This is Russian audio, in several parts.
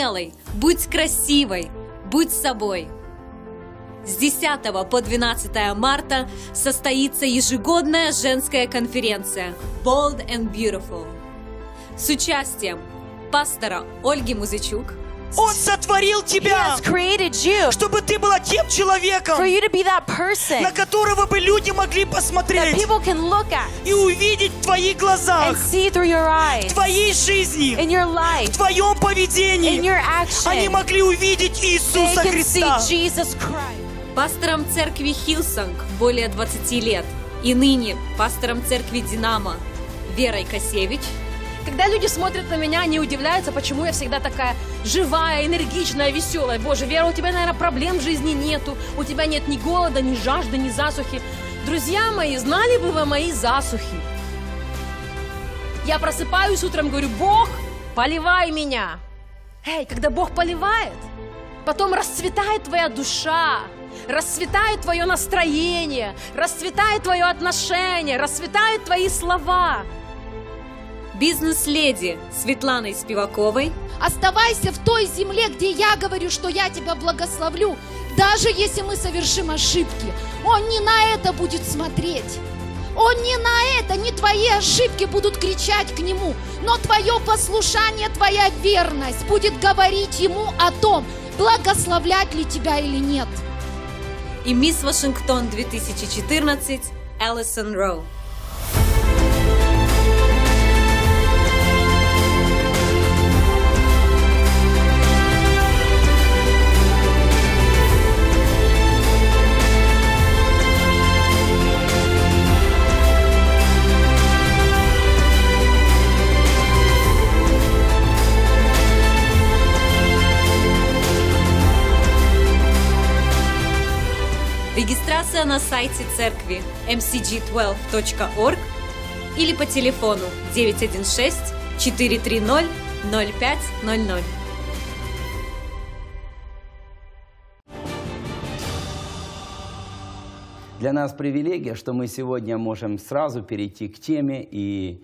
смелой, будь красивой, будь собой. С 10 по 12 марта состоится ежегодная женская конференция Bold and Beautiful с участием пастора Ольги Музычук – он сотворил тебя, чтобы ты была тем человеком, person, на которого бы люди могли посмотреть at, и увидеть в твоих глазах, eyes, в твоей жизни, life, в твоем поведении. Action, они могли увидеть Иисуса Христа. Пастором церкви Хилсонг более 20 лет и ныне пастором церкви Динамо Верой Косевич – когда люди смотрят на меня, они удивляются, почему я всегда такая живая, энергичная, веселая. Боже, Вера, у тебя, наверное, проблем в жизни нету. У тебя нет ни голода, ни жажды, ни засухи. Друзья мои, знали бы вы мои засухи? Я просыпаюсь утром, говорю, Бог, поливай меня. Эй, когда Бог поливает, потом расцветает твоя душа, расцветает твое настроение, расцветает твое отношение, расцветают твои слова – бизнес-леди Светланой Спиваковой. Оставайся в той земле, где я говорю, что я тебя благословлю, даже если мы совершим ошибки. Он не на это будет смотреть. Он не на это, не твои ошибки будут кричать к нему, но твое послушание, твоя верность будет говорить ему о том, благословлять ли тебя или нет. И мисс Вашингтон 2014 Эллисон Роу. это на сайте церкви mcg12.org или по телефону 916 430 0500. Для нас привилегия, что мы сегодня можем сразу перейти к теме и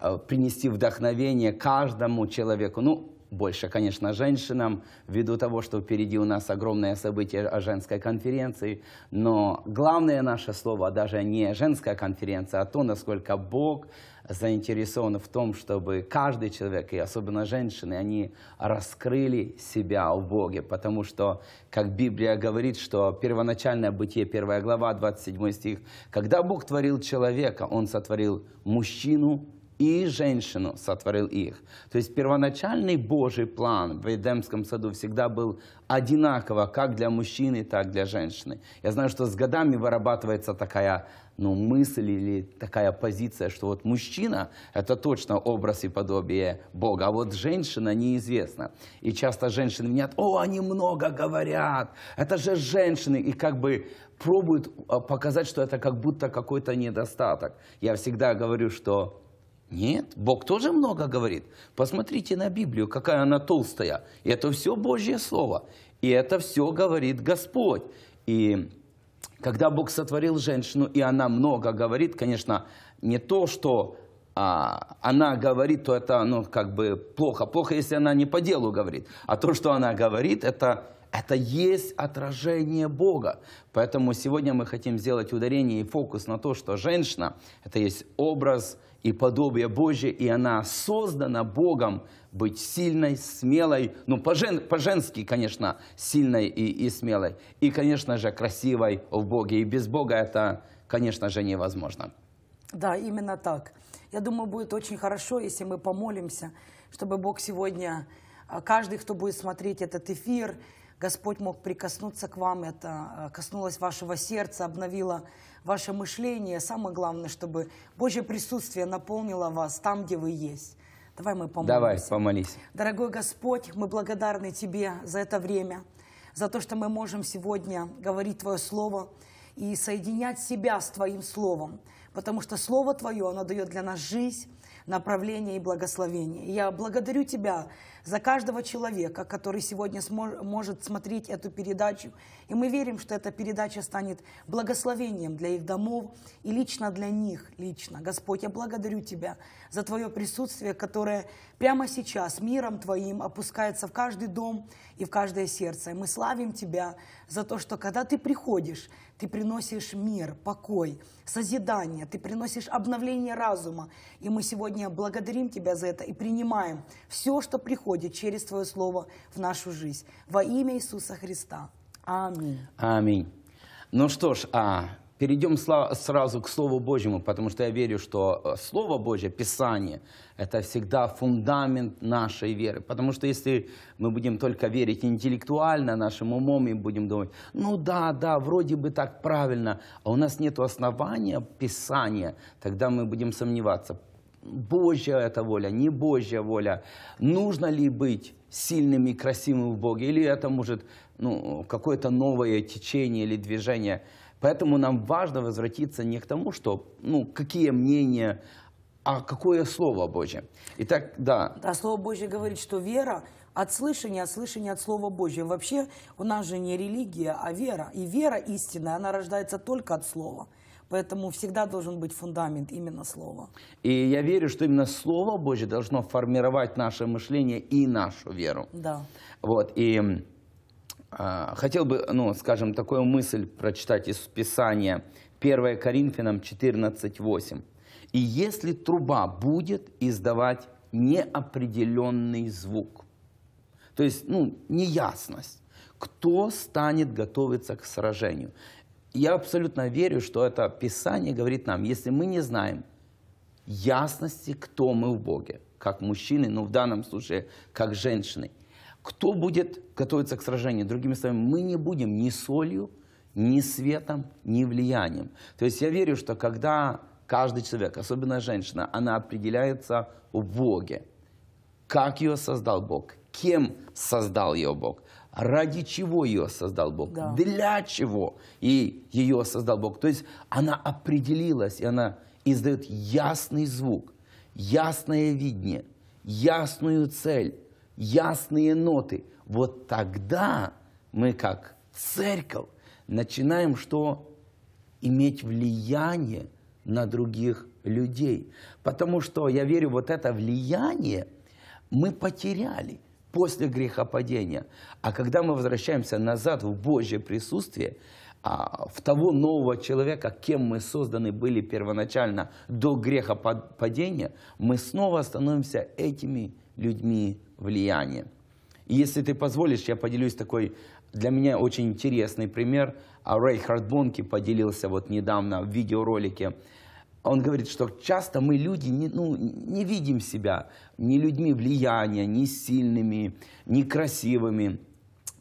э, принести вдохновение каждому человеку. Ну, больше, конечно, женщинам, ввиду того, что впереди у нас огромное событие о женской конференции. Но главное наше слово а даже не женская конференция, а то, насколько Бог заинтересован в том, чтобы каждый человек, и особенно женщины, они раскрыли себя в Боге. Потому что, как Библия говорит, что первоначальное бытие, первая глава, 27 стих, когда Бог творил человека, Он сотворил мужчину и женщину сотворил их. То есть первоначальный Божий план в Эдемском саду всегда был одинаково как для мужчины, так и для женщины. Я знаю, что с годами вырабатывается такая ну, мысль или такая позиция, что вот мужчина – это точно образ и подобие Бога, а вот женщина неизвестно. И часто женщины мнят, о, они много говорят, это же женщины, и как бы пробуют а, показать, что это как будто какой-то недостаток. Я всегда говорю, что нет, Бог тоже много говорит. Посмотрите на Библию, какая она толстая. Это все Божье Слово. И это все говорит Господь. И когда Бог сотворил женщину, и она много говорит, конечно, не то, что а, она говорит, то это ну, как бы плохо. Плохо, если она не по делу говорит. А то, что она говорит, это, это есть отражение Бога. Поэтому сегодня мы хотим сделать ударение и фокус на то, что женщина – это есть образ и подобие Божие, и она создана Богом быть сильной, смелой, ну, по-жен, по-женски, конечно, сильной и, и смелой, и, конечно же, красивой в Боге. И без Бога это, конечно же, невозможно. Да, именно так. Я думаю, будет очень хорошо, если мы помолимся, чтобы Бог сегодня, а, каждый, кто будет смотреть этот эфир, Господь мог прикоснуться к вам, это а, коснулось вашего сердца, обновило ваше мышление. Самое главное, чтобы Божье присутствие наполнило вас там, где вы есть. Давай мы помолимся. Давай, помолись. Дорогой Господь, мы благодарны Тебе за это время, за то, что мы можем сегодня говорить Твое Слово и соединять себя с Твоим Словом, потому что Слово Твое, оно дает для нас жизнь, направление и благословение. я благодарю Тебя за каждого человека, который сегодня смож, может смотреть эту передачу. И мы верим, что эта передача станет благословением для их домов и лично для них, лично. Господь, я благодарю Тебя за Твое присутствие, которое прямо сейчас миром Твоим опускается в каждый дом и в каждое сердце. мы славим Тебя за то, что когда Ты приходишь, Ты приносишь мир, покой, созидание, Ты приносишь обновление разума. И мы сегодня благодарим Тебя за это и принимаем все, что приходит приходе через Твое Слово в нашу жизнь. Во имя Иисуса Христа. Аминь. Аминь. Ну что ж, а, перейдем сразу к Слову Божьему, потому что я верю, что э, Слово Божье, Писание, это всегда фундамент нашей веры. Потому что если мы будем только верить интеллектуально, нашим умом, и будем думать, ну да, да, вроде бы так правильно, а у нас нет основания Писания, тогда мы будем сомневаться, Божья это воля, не Божья воля. Нужно ли быть сильным и красивым в Боге, или это может ну, какое-то новое течение или движение. Поэтому нам важно возвратиться не к тому, что, ну, какие мнения, а какое Слово Божье. Итак, да. Да, Слово Божье говорит, что вера от слышания, от слышания от Слова Божьего. Вообще у нас же не религия, а вера. И вера истинная, она рождается только от Слова. Поэтому всегда должен быть фундамент именно слова. И я верю, что именно Слово Божье должно формировать наше мышление и нашу веру. Да. Вот, и э, хотел бы, ну, скажем, такую мысль прочитать из Писания. 1 Коринфянам 14:8. «И если труба будет издавать неопределенный звук, то есть, ну, неясность, кто станет готовиться к сражению я абсолютно верю, что это Писание говорит нам, если мы не знаем ясности, кто мы в Боге, как мужчины, но ну, в данном случае как женщины, кто будет готовиться к сражению? Другими словами, мы не будем ни солью, ни светом, ни влиянием. То есть я верю, что когда каждый человек, особенно женщина, она определяется в Боге, как ее создал Бог, кем создал ее Бог, ради чего ее создал Бог, да. для чего и ее создал Бог. То есть она определилась, и она издает ясный звук, ясное видение, ясную цель, ясные ноты. Вот тогда мы как церковь начинаем что? Иметь влияние на других людей. Потому что, я верю, вот это влияние мы потеряли после грехопадения. А когда мы возвращаемся назад в Божье присутствие, а, в того нового человека, кем мы созданы были первоначально до грехопадения, мы снова становимся этими людьми влияния. И если ты позволишь, я поделюсь такой, для меня очень интересный пример. А Рейхард Хартбонки поделился вот недавно в видеоролике а он говорит, что часто мы люди не, ну, не видим себя ни людьми влияния, ни сильными, ни красивыми,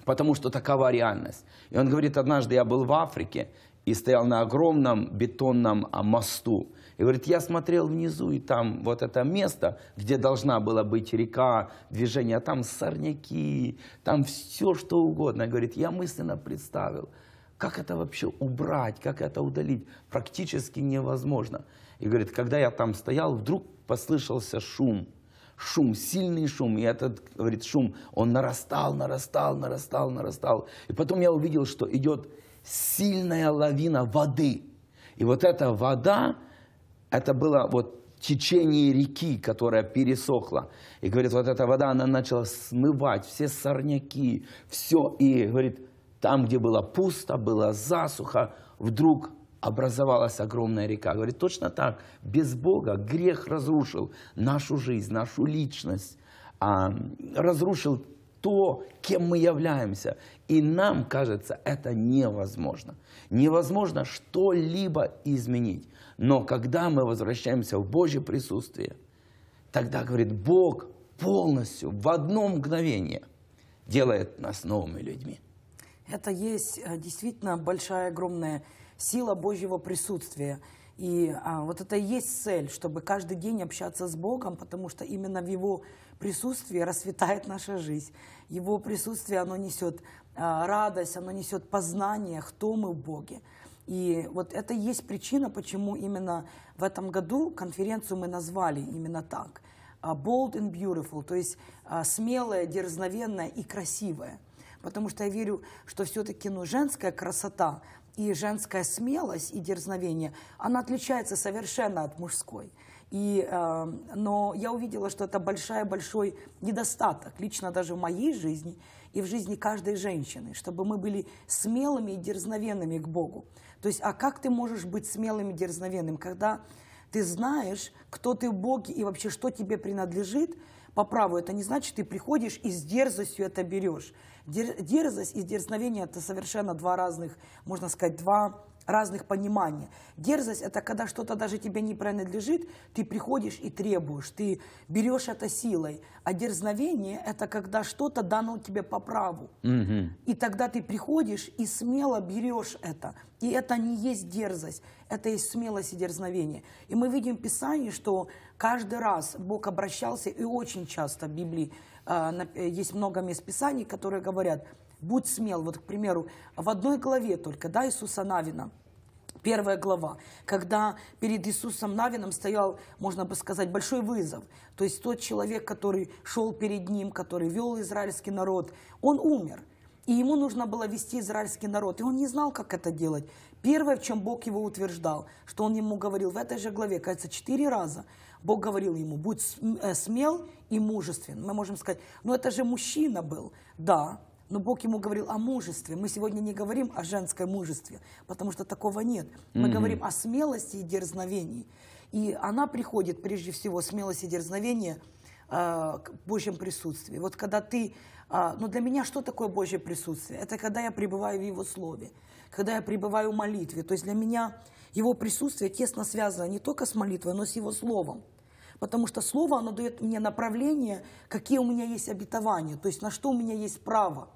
потому что такова реальность. И он говорит, однажды я был в Африке и стоял на огромном бетонном а, мосту. И говорит, я смотрел внизу, и там вот это место, где должна была быть река, движение, а там сорняки, там все что угодно. И Говорит, я мысленно представил – как это вообще убрать, как это удалить? Практически невозможно. И говорит, когда я там стоял, вдруг послышался шум. Шум, сильный шум. И этот, говорит, шум, он нарастал, нарастал, нарастал, нарастал. И потом я увидел, что идет сильная лавина воды. И вот эта вода, это было вот течение реки, которая пересохла. И говорит, вот эта вода, она начала смывать все сорняки, все. И говорит, там, где было пусто, была засуха, вдруг образовалась огромная река. Говорит, точно так, без Бога грех разрушил нашу жизнь, нашу личность, а, разрушил то, кем мы являемся. И нам кажется, это невозможно. Невозможно что-либо изменить. Но когда мы возвращаемся в Божье присутствие, тогда, говорит, Бог полностью в одно мгновение делает нас новыми людьми. Это есть э, действительно большая, огромная сила Божьего присутствия. И а, вот это и есть цель, чтобы каждый день общаться с Богом, потому что именно в Его присутствии расцветает наша жизнь. Его присутствие, оно несет а, радость, оно несет познание, кто мы в Боге. И вот это и есть причина, почему именно в этом году конференцию мы назвали именно так. Bold and Beautiful, то есть а, смелое, дерзновенное и красивое потому что я верю, что все-таки ну, женская красота и женская смелость и дерзновение, она отличается совершенно от мужской. И, э, но я увидела, что это большой-большой недостаток, лично даже в моей жизни и в жизни каждой женщины, чтобы мы были смелыми и дерзновенными к Богу. То есть, а как ты можешь быть смелым и дерзновенным, когда ты знаешь, кто ты в Боге и вообще что тебе принадлежит по праву? Это не значит, ты приходишь и с дерзостью это берешь. Дерзость и дерзновение – это совершенно два разных, можно сказать, два разных понимания. Дерзость – это когда что-то даже тебе не принадлежит, ты приходишь и требуешь, ты берешь это силой. А дерзновение – это когда что-то дано тебе по праву. Угу. И тогда ты приходишь и смело берешь это. И это не есть дерзость, это есть смелость и дерзновение. И мы видим в Писании, что каждый раз Бог обращался, и очень часто в Библии, а, э, есть много мест Писаний, которые говорят, будь смел. Вот, к примеру, в одной главе только, да, Иисуса Навина, первая глава, когда перед Иисусом Навином стоял, можно бы сказать, большой вызов. То есть тот человек, который шел перед ним, который вел израильский народ, он умер. И ему нужно было вести израильский народ. И он не знал, как это делать. Первое, в чем Бог его утверждал, что он ему говорил в этой же главе, кажется, четыре раза – Бог говорил ему, будь э, смел и мужествен. Мы можем сказать, ну это же мужчина был. Да, но Бог ему говорил о мужестве. Мы сегодня не говорим о женском мужестве, потому что такого нет. Мы mm-hmm. говорим о смелости и дерзновении. И она приходит, прежде всего, смелость и дерзновение э, к Божьем присутствии. Вот когда ты... Э, ну, для меня что такое Божье присутствие? Это когда я пребываю в Его Слове, когда я пребываю в молитве. То есть для меня Его присутствие тесно связано не только с молитвой, но и с Его Словом. Потому что слово, оно дает мне направление, какие у меня есть обетования, то есть на что у меня есть право,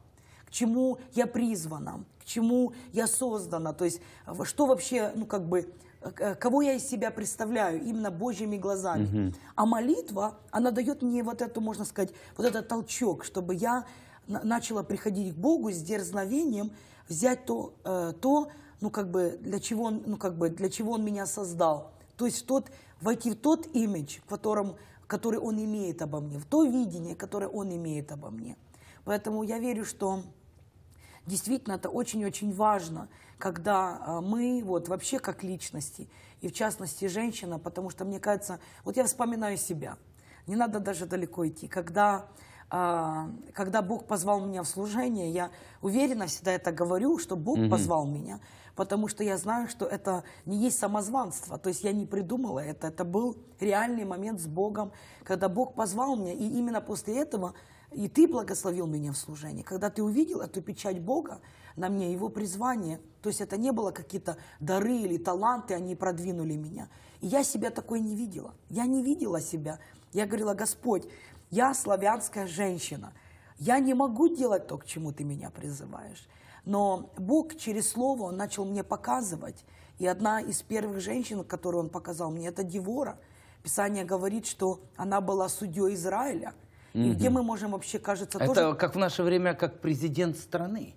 к чему я призвана, к чему я создана, то есть э, что вообще, ну как бы, э, э, кого я из себя представляю именно Божьими глазами. Угу. А молитва, она дает мне вот эту, можно сказать, вот этот толчок, чтобы я начала приходить к Богу с дерзновением, взять то, то ну как бы для чего он, ну как бы для чего он меня создал. То есть тот войти в тот имидж, в котором, который он имеет обо мне, в то видение, которое он имеет обо мне. Поэтому я верю, что действительно это очень-очень важно, когда а, мы вот вообще как личности, и в частности женщина, потому что мне кажется, вот я вспоминаю себя, не надо даже далеко идти, когда а, когда Бог позвал меня в служение, я уверенно всегда это говорю, что Бог угу. позвал меня, потому что я знаю, что это не есть самозванство, то есть я не придумала это, это был реальный момент с Богом, когда Бог позвал меня, и именно после этого и ты благословил меня в служении. Когда ты увидел эту печать Бога на мне, его призвание, то есть это не было какие-то дары или таланты, они продвинули меня. И я себя такой не видела. Я не видела себя. Я говорила, Господь, я славянская женщина. Я не могу делать то, к чему ты меня призываешь. Но Бог через слово, Он начал мне показывать. И одна из первых женщин, которую Он показал мне, это Девора. Писание говорит, что она была судьей Израиля. И угу. где мы можем вообще, кажется, это тоже... Это как в наше время, как президент страны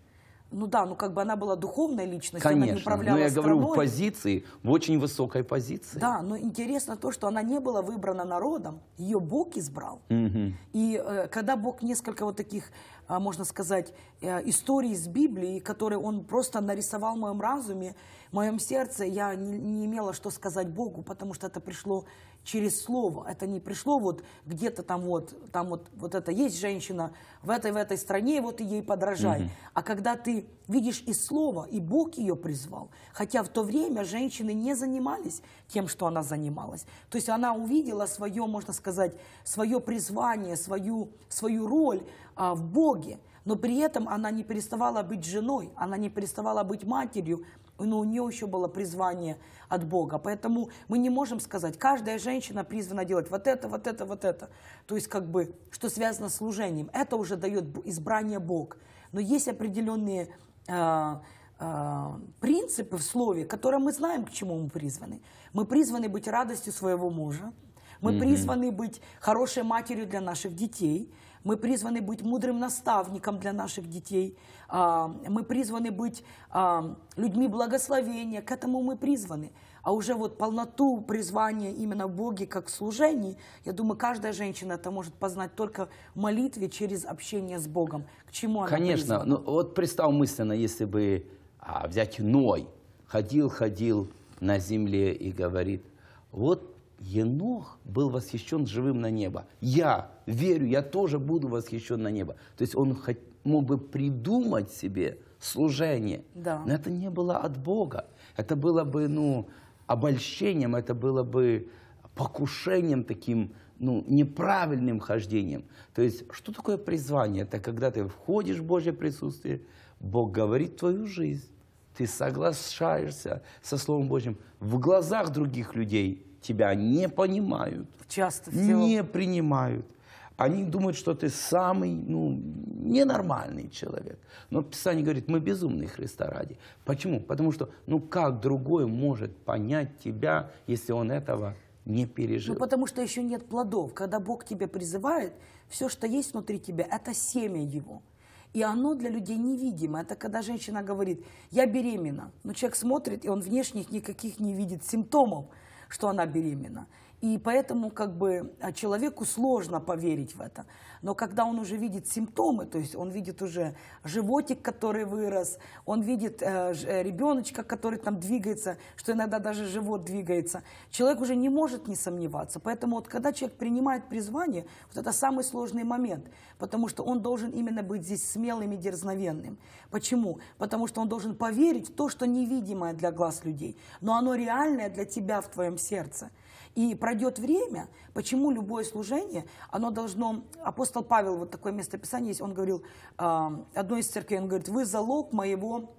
ну да, ну как бы она была духовной личностью, Конечно, она не управляла но я страной. говорю в позиции, в очень высокой позиции. Да, но интересно то, что она не была выбрана народом, ее Бог избрал. Угу. И э, когда Бог несколько вот таких, э, можно сказать, э, историй из Библии, которые Он просто нарисовал в моем разуме, в моем сердце, я не, не имела что сказать Богу, потому что это пришло через слово. Это не пришло вот где-то там вот, там вот, вот это есть женщина в этой, в этой стране, вот и ей подражай. Угу. А когда ты видишь и слово, и Бог ее призвал, хотя в то время женщины не занимались тем, что она занималась. То есть она увидела свое, можно сказать, свое призвание, свою, свою роль а, в Боге. Но при этом она не переставала быть женой, она не переставала быть матерью, но ну, у нее еще было призвание от Бога. Поэтому мы не можем сказать, каждая женщина призвана делать вот это, вот это, вот это. То есть как бы, что связано с служением. Это уже дает избрание Бог. Но есть определенные э, а, э, а, принципы в слове, которые мы знаем, к чему мы призваны. Мы призваны быть радостью своего мужа. Мы mm-hmm. призваны быть хорошей матерью для наших детей. Мы призваны быть мудрым наставником для наших детей. А, мы призваны быть а, людьми благословения. К этому мы призваны. А уже вот полноту призвания именно в Боге как служений, я думаю, каждая женщина это может познать только в молитве через общение с Богом. К чему она Конечно. Ну, вот представь мысленно, если бы а, взять Ной, ходил-ходил на земле и говорит, вот Енох был восхищен живым на небо. Я верю, я тоже буду восхищен на небо. То есть он мог бы придумать себе служение, да. но это не было от Бога. Это было бы ну, обольщением, это было бы покушением таким, ну, неправильным хождением. То есть, что такое призвание? Это когда ты входишь в Божье присутствие, Бог говорит твою жизнь, ты соглашаешься со Словом Божьим в глазах других людей – тебя не понимают. Часто сделал. Не принимают. Они думают, что ты самый, ну, ненормальный человек. Но Писание говорит, мы безумны Христа ради. Почему? Потому что, ну, как другой может понять тебя, если он этого не пережил? Ну, потому что еще нет плодов. Когда Бог тебя призывает, все, что есть внутри тебя, это семя Его. И оно для людей невидимо. Это когда женщина говорит, я беременна. Но человек смотрит, и он внешних никаких не видит симптомов что она беременна. И поэтому как бы а, человеку сложно поверить в это. Но когда он уже видит симптомы, то есть он видит уже животик, который вырос, он видит э, э, ребеночка, который там двигается, что иногда даже живот двигается, человек уже не может не сомневаться. Поэтому вот когда человек принимает призвание, вот это самый сложный момент, потому что он должен именно быть здесь смелым и дерзновенным. Почему? Потому что он должен поверить в то, что невидимое для глаз людей, но оно реальное для тебя в твоем сердце – и пройдет время, почему любое служение, оно должно... Апостол Павел, вот такое местописание есть, он говорил, а, одной из церквей, он говорит, вы залог моего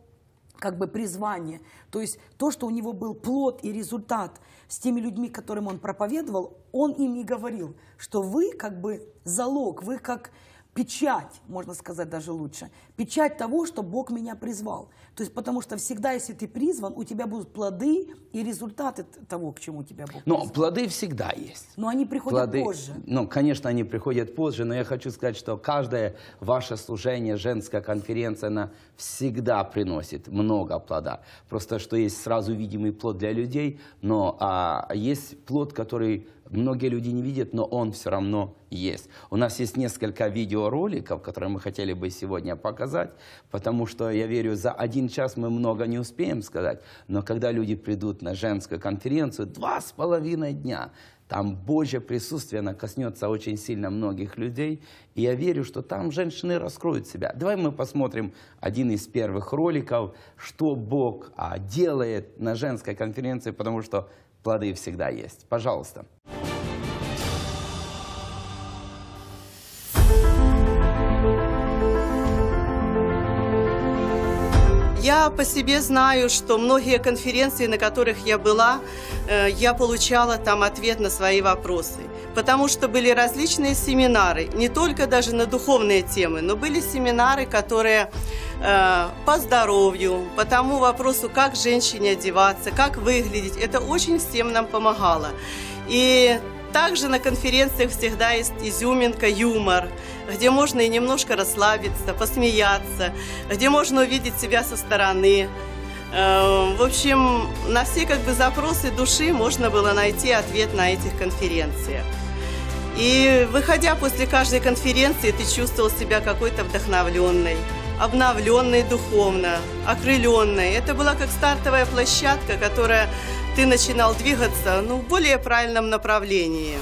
как бы призвание. То есть то, что у него был плод и результат с теми людьми, которым он проповедовал, он им и говорил, что вы как бы залог, вы как печать, можно сказать даже лучше, печать того, что Бог меня призвал. То есть потому что всегда, если ты призван, у тебя будут плоды и результаты того, к чему тебя Бог призвал. Но плоды всегда есть. Но они приходят плоды, позже. Ну, конечно, они приходят позже, но я хочу сказать, что каждое ваше служение, женская конференция, она всегда приносит много плода. Просто что есть сразу видимый плод для людей, но а, есть плод, который многие люди не видят, но он все равно есть. У нас есть несколько видеороликов, которые мы хотели бы сегодня показать, потому что, я верю, за один час мы много не успеем сказать, но когда люди придут на женскую конференцию, два с половиной дня, там Божье присутствие, оно коснется очень сильно многих людей. И я верю, что там женщины раскроют себя. Давай мы посмотрим один из первых роликов, что Бог а, делает на женской конференции, потому что плоды всегда есть. Пожалуйста. Я по себе знаю, что многие конференции, на которых я была, э, я получала там ответ на свои вопросы. Потому что были различные семинары, не только даже на духовные темы, но были семинары, которые э, по здоровью, по тому вопросу, как женщине одеваться, как выглядеть. Это очень всем нам помогало. И также на конференциях всегда есть изюминка, юмор, где можно и немножко расслабиться, посмеяться, где можно увидеть себя со стороны. Эм, в общем, на все как бы запросы души можно было найти ответ на этих конференциях. И выходя после каждой конференции, ты чувствовал себя какой-то вдохновленной обновленной духовно, окрыленной. Это была как стартовая площадка, которая ты начинал двигаться ну, в более правильном направлении.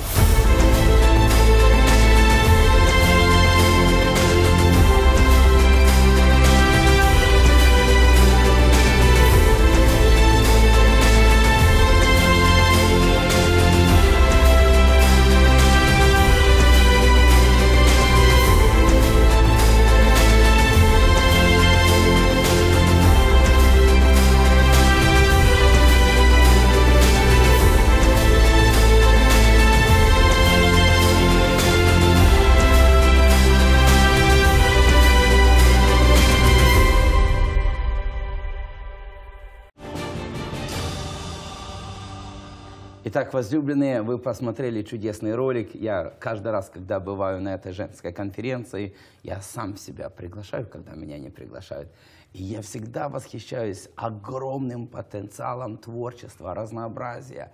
Итак, возлюбленные, вы посмотрели чудесный ролик. Я каждый раз, когда бываю на этой женской конференции, я сам себя приглашаю, когда меня не приглашают. И я всегда восхищаюсь огромным потенциалом творчества, разнообразия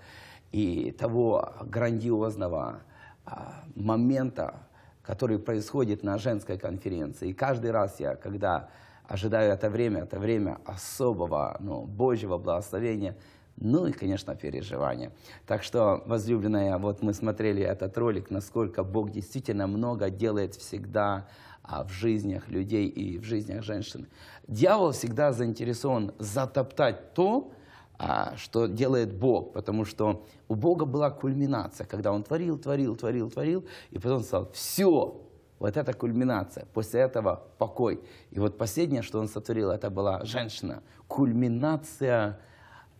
и того грандиозного а, момента, который происходит на женской конференции. И каждый раз я, когда ожидаю это время, это время особого, ну, Божьего благословения – ну и, конечно, переживания. Так что, возлюбленная, вот мы смотрели этот ролик, насколько Бог действительно много делает всегда а, в жизнях людей и в жизнях женщин. Дьявол всегда заинтересован затоптать то, а, что делает Бог, потому что у Бога была кульминация, когда Он творил, творил, творил, творил, и потом сказал, все, вот это кульминация. После этого покой. И вот последнее, что он сотворил, это была женщина. Кульминация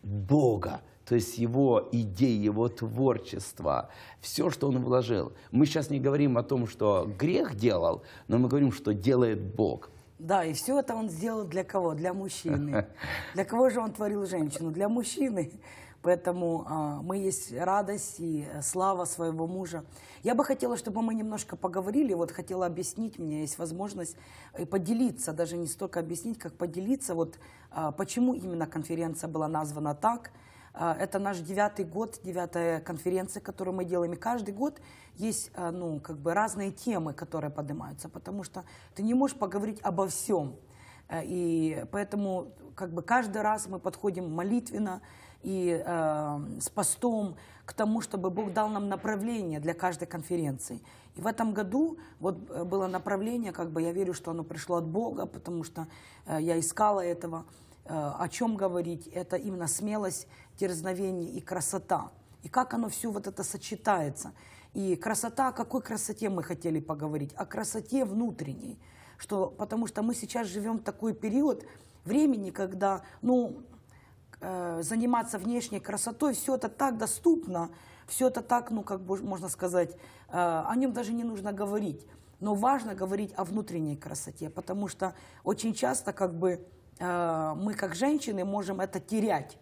Бога, то есть его идеи, его творчество, все, что он вложил. Мы сейчас не говорим о том, что грех делал, но мы говорим, что делает Бог. Да, и все это он сделал для кого? Для мужчины. Для кого же он творил женщину? Для мужчины. Поэтому а, мы есть радость и э, слава своего мужа. Я бы хотела, чтобы мы немножко поговорили. Вот хотела объяснить, у меня есть возможность э, поделиться, даже не столько объяснить, как поделиться, вот а, почему именно конференция была названа так. А, это наш девятый год, девятая конференция, которую мы делаем. И каждый год есть ну, как бы разные темы, которые поднимаются, потому что ты не можешь поговорить обо всем. Э, и поэтому как бы каждый раз мы подходим молитвенно, и э, с постом к тому, чтобы Бог дал нам направление для каждой конференции. И в этом году вот э, было направление, как бы я верю, что оно пришло от Бога, потому что э, я искала этого, э, о чем говорить. Это именно смелость, дерзновение и красота. И как оно все вот это сочетается. И красота, о какой красоте мы хотели поговорить? О красоте внутренней. Что, потому что мы сейчас живем в такой период времени, когда, ну, Э, заниматься внешней красотой, все это так доступно, все это так, ну, как можно сказать, э, о нем даже не нужно говорить. Но важно говорить о внутренней красоте, потому что очень часто, как бы, э, мы как женщины можем это терять.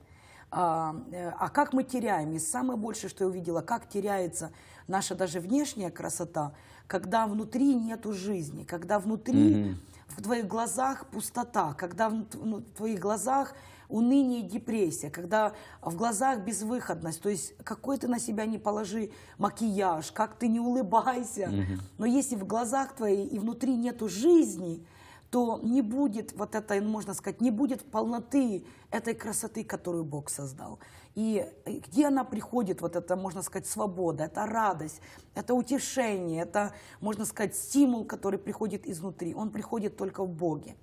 А, а, как мы теряем? И самое большее, что я увидела, как теряется наша даже внешняя красота, когда внутри нету жизни, когда внутри mm-hmm. в твоих глазах пустота, когда в, ну, в твоих глазах уныние, депрессия, когда в глазах безвыходность, то есть какой ты на себя не положи макияж, как ты не улыбайся, угу. но если в глазах твоей и внутри нету жизни, то не будет вот этой, ну, можно сказать, не будет полноты этой красоты, которую Бог создал. И где она приходит, вот это, можно сказать, свобода, это радость, это утешение, это, можно сказать, стимул, который приходит изнутри. Он приходит только в Боге.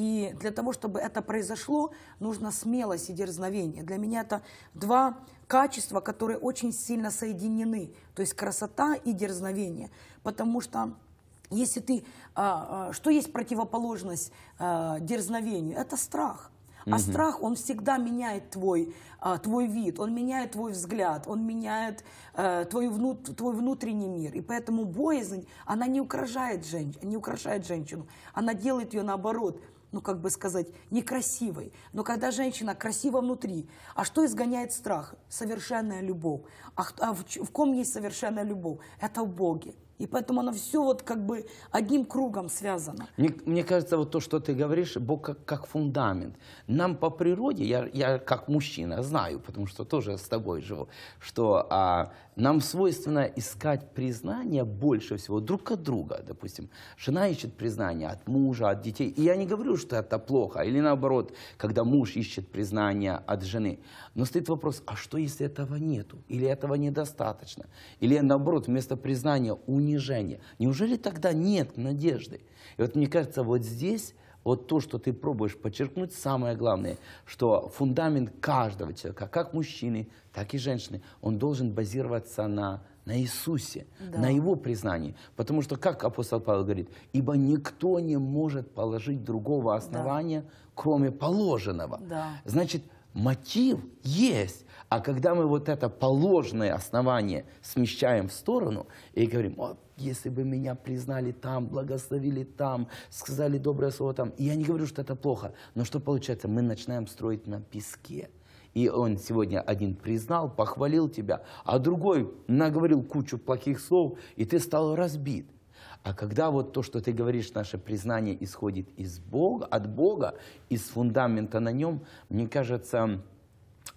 И для того, чтобы это произошло, нужно смелость и дерзновение. Для меня это два качества, которые очень сильно соединены. То есть красота и дерзновение. Потому что если ты... А, а, что есть противоположность а, дерзновению? Это страх. А угу. страх, он всегда меняет твой, а, твой вид, он меняет твой взгляд, он меняет э, твой, внут, твой внутренний мир. И поэтому боязнь, она не женщ, не украшает женщину, она делает ее наоборот ну как бы сказать, некрасивой. Но когда женщина красива внутри, а что изгоняет страх? Совершенная любовь. А, а в, в ком есть совершенная любовь? Это в Боге. И поэтому оно все вот как бы одним кругом связано. Мне, мне кажется, вот то, что ты говоришь, Бог как, как фундамент. Нам по природе, я, я как мужчина знаю, потому что тоже с тобой живу, что а, нам свойственно искать признания больше всего друг от друга. Допустим, жена ищет признания от мужа, от детей. И я не говорю, что это плохо. Или наоборот, когда муж ищет признания от жены. Но стоит вопрос, а что если этого нету? Или этого недостаточно? Или наоборот, вместо признания унижение? Неужели тогда нет надежды? И вот мне кажется, вот здесь вот то, что ты пробуешь подчеркнуть, самое главное, что фундамент каждого человека, как мужчины, так и женщины, он должен базироваться на, на Иисусе, да. на Его признании. Потому что, как апостол Павел говорит, ибо никто не может положить другого основания, да. кроме положенного. Да. Значит, мотив есть. А когда мы вот это положенное основание смещаем в сторону и говорим, вот если бы меня признали там, благословили там, сказали доброе слово там, и я не говорю, что это плохо, но что получается? Мы начинаем строить на песке. И он сегодня один признал, похвалил тебя, а другой наговорил кучу плохих слов, и ты стал разбит. А когда вот то, что ты говоришь, наше признание исходит из Бога, от Бога, из фундамента на нем, мне кажется,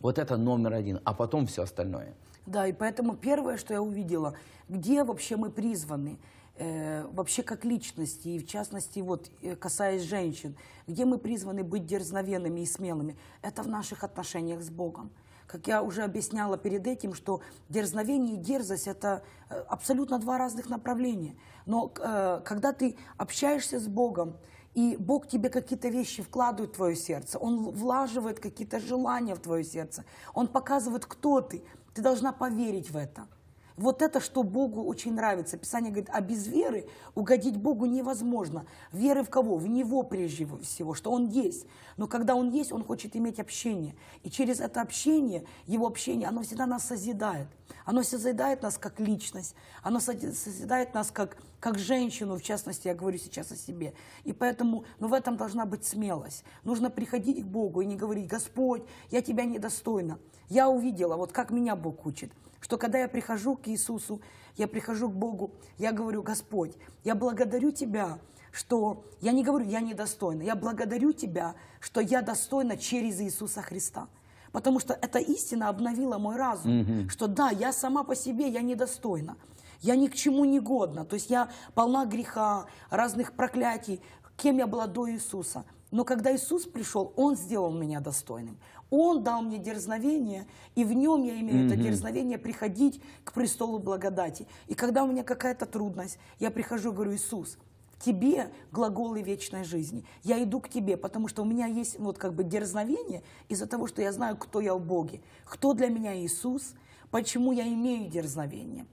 вот это номер один, а потом все остальное. Да, и поэтому первое, что я увидела, где вообще мы призваны, э, вообще как личности, и в частности, вот э, касаясь женщин, где мы призваны быть дерзновенными и смелыми, это в наших отношениях с Богом. Как я уже объясняла перед этим, что дерзновение и дерзость – это э, абсолютно два разных направления. Но э, когда ты общаешься с Богом, и Бог тебе какие-то вещи вкладывает в твое сердце, Он влаживает какие-то желания в твое сердце, Он показывает, кто ты. Ты должна поверить в это. Вот это, что Богу очень нравится. Писание говорит, а без веры угодить Богу невозможно. Веры в кого? В Него прежде всего, что Он есть. Но когда Он есть, Он хочет иметь общение. И через это общение, Его общение, оно всегда нас созидает. Оно созидает нас как личность. Оно созидает нас как, как женщину, в частности, я говорю сейчас о себе. И поэтому, ну в этом должна быть смелость. Нужно приходить к Богу и не говорить, Господь, я Тебя недостойна. Я увидела, вот как меня Бог учит – что когда я прихожу к Иисусу, я прихожу к Богу, я говорю, Господь, я благодарю Тебя, что я не говорю, я недостойна, я благодарю Тебя, что я достойна через Иисуса Христа. Потому что эта истина обновила мой разум, Mm -hmm. что да, я сама по себе, я недостойна, я ни к чему не годна, то есть я полна греха, разных проклятий, кем я была до Иисуса. Но когда Иисус пришел, Он сделал меня достойным. Он дал мне дерзновение, и в нем я имею mm это дерзновение приходить к престолу благодати. И когда у меня какая-то трудность, я прихожу и говорю, Иисус, тебе глаголы вечной жизни. Я иду к тебе, потому что у меня есть вот как бы дерзновение из-за того, что я знаю, кто я в Боге, кто для меня Иисус, почему я имею дерзновение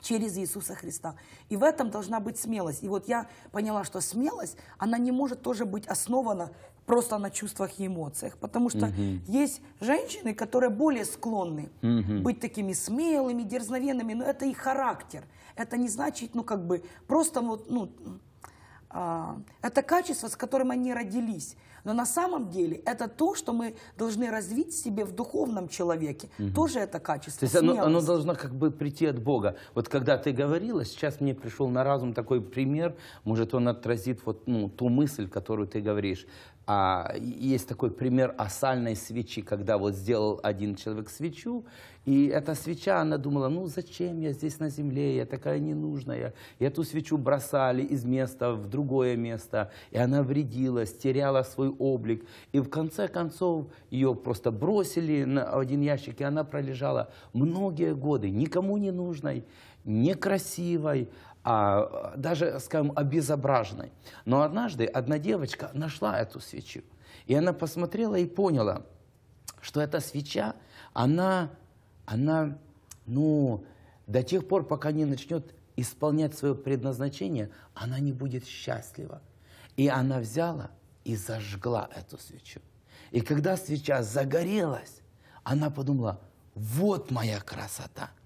через Иисуса Христа. И в этом должна быть смелость. И вот я поняла, что смелость, она не может тоже быть основана просто на чувствах и эмоциях. Потому что угу. есть женщины, которые более склонны угу. быть такими смелыми, дерзновенными, но это их характер. Это не значит, ну как бы, просто вот, ну, а, это качество, с которым они родились. Но на самом деле это то, что мы должны развить в себе в духовном человеке. Угу. Тоже это качество. То есть оно, оно должно как бы прийти от Бога. Вот когда ты говорила, сейчас мне пришел на разум такой пример, может он отразит вот ну, ту мысль, которую ты говоришь. А есть такой пример осальной свечи, когда вот сделал один человек свечу, и эта свеча, она думала, ну зачем я здесь на земле, я такая ненужная. И эту свечу бросали из места в другое место, и она вредилась, теряла свой облик. И в конце концов ее просто бросили на один ящик, и она пролежала многие годы, никому не нужной, некрасивой, а, даже, скажем, обезображенной. Но однажды одна девочка нашла эту свечу, и она посмотрела и поняла, что эта свеча, она, она ну, до тех пор, пока не начнет исполнять свое предназначение, она не будет счастлива. И она взяла и зажгла эту свечу. И когда свеча загорелась, она подумала, вот моя красота –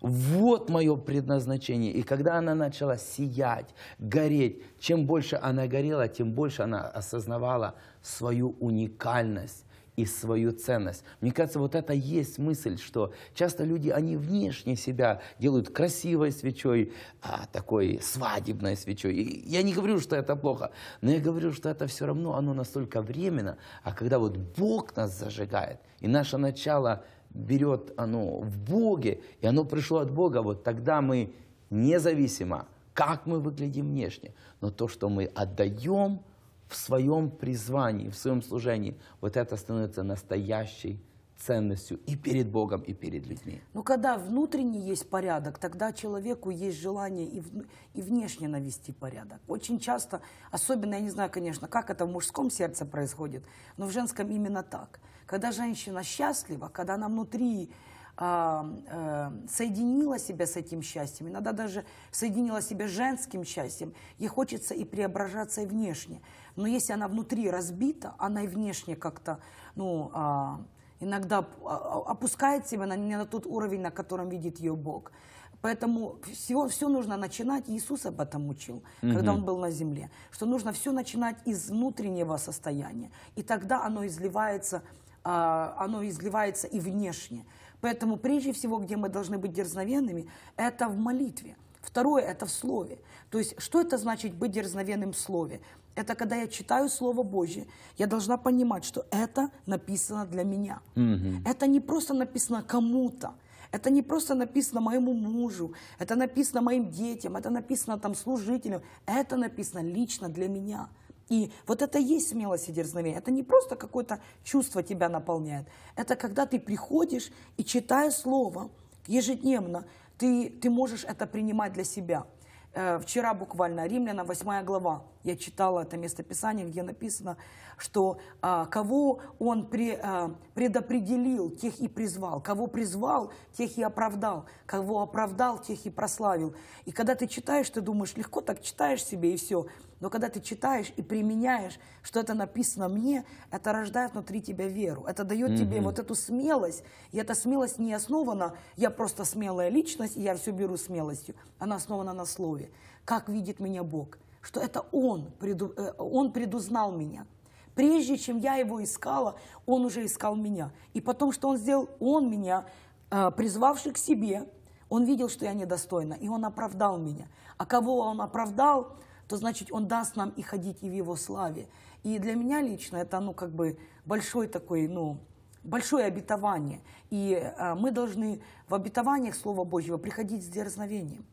вот мое предназначение. И когда она начала сиять, гореть, чем больше она горела, тем больше она осознавала свою уникальность и свою ценность. Мне кажется, вот это есть мысль, что часто люди, они внешне себя делают красивой свечой, а, такой свадебной свечой. И я не говорю, что это плохо, но я говорю, что это все равно, оно настолько временно. А когда вот Бог нас зажигает, и наше начало – берет оно в Боге, и оно пришло от Бога, вот тогда мы независимо, как мы выглядим внешне, но то, что мы отдаем в своем призвании, в своем служении, вот это становится настоящей ценностью и перед Богом, и перед людьми. Но когда внутренний есть порядок, тогда человеку есть желание и, в, и внешне навести порядок. Очень часто, особенно, я не знаю, конечно, как это в мужском сердце происходит, но в женском именно так. Когда женщина счастлива, когда она внутри а, э, соединила себя с этим счастьем, иногда даже соединила себя с женским счастьем, ей хочется и преображаться и внешне. Но если она внутри разбита, она и внешне как-то ну, а, иногда а, а, опускает себя на, не на тот уровень, на котором видит ее Бог. Поэтому все, все нужно начинать, Иисус об этом учил, угу. когда Он был на земле, что нужно все начинать из внутреннего состояния, и тогда оно изливается, а, оно изливается и внешне. Поэтому прежде всего, где мы должны быть дерзновенными, это в молитве. Второе – это в слове. То есть, что это значит быть дерзновенным в слове? это когда я читаю Слово Божье, я должна понимать, что это написано для меня. Угу. Это не просто написано кому-то. Это не просто написано моему мужу, это написано моим детям, это написано там служителям, это написано лично для меня. И вот это и есть смелость и дерзновение. Это не просто какое-то чувство тебя наполняет. Это когда ты приходишь и читая слово ежедневно, ты, ты можешь это принимать для себя – Э, вчера буквально Римляна 8 глава, я читала это местописание, где написано, что а, кого он а, предопределил, тех и призвал, кого призвал, тех и оправдал, кого оправдал, тех и прославил. И когда ты читаешь, ты думаешь, легко так читаешь себе и все – но когда ты читаешь и применяешь, что это написано мне, это рождает внутри тебя веру. Это дает mm-hmm. тебе вот эту смелость. И эта смелость не основана, я просто смелая личность, и я все беру смелостью. Она основана на слове. Как видит меня Бог? Что это Он, преду, э, Он предузнал меня. Прежде чем я его искала, он уже искал меня. И потом, что он сделал, он меня, э, призвавший к себе, он видел, что я недостойна, и он оправдал меня. А кого он оправдал, то значит Он даст нам и ходить и в Его славе. И для меня лично это, ну, как бы большой такой, ну, большое обетование. И э, мы должны в обетованиях Слова Божьего приходить с дерзновением.